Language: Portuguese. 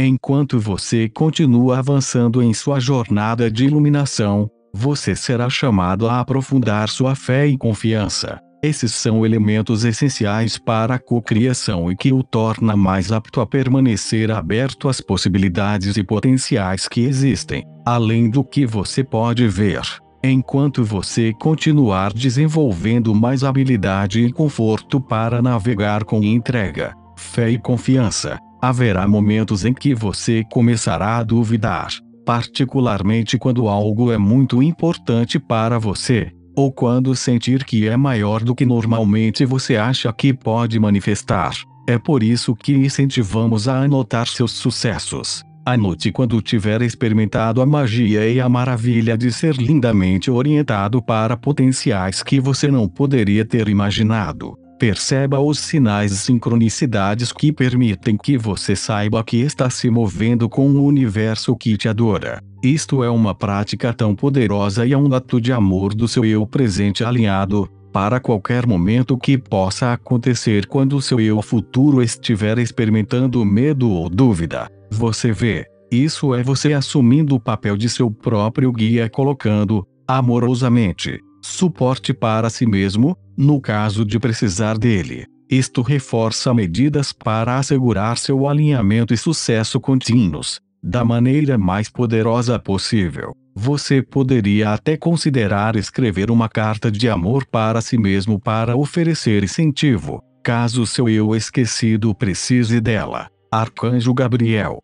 Enquanto você continua avançando em sua jornada de iluminação, você será chamado a aprofundar sua fé e confiança. Esses são elementos essenciais para a cocriação e que o torna mais apto a permanecer aberto às possibilidades e potenciais que existem, além do que você pode ver. Enquanto você continuar desenvolvendo mais habilidade e conforto para navegar com entrega, fé e confiança, Haverá momentos em que você começará a duvidar, particularmente quando algo é muito importante para você, ou quando sentir que é maior do que normalmente você acha que pode manifestar. É por isso que incentivamos a anotar seus sucessos. Anote quando tiver experimentado a magia e a maravilha de ser lindamente orientado para potenciais que você não poderia ter imaginado. Perceba os sinais e sincronicidades que permitem que você saiba que está se movendo com o universo que te adora. Isto é uma prática tão poderosa e é um ato de amor do seu eu presente alinhado, para qualquer momento que possa acontecer quando o seu eu futuro estiver experimentando medo ou dúvida. Você vê, isso é você assumindo o papel de seu próprio guia, colocando, amorosamente, suporte para si mesmo, no caso de precisar dele. Isto reforça medidas para assegurar seu alinhamento e sucesso contínuos, da maneira mais poderosa possível. Você poderia até considerar escrever uma carta de amor para si mesmo para oferecer incentivo, caso seu eu esquecido precise dela. Arcanjo Gabriel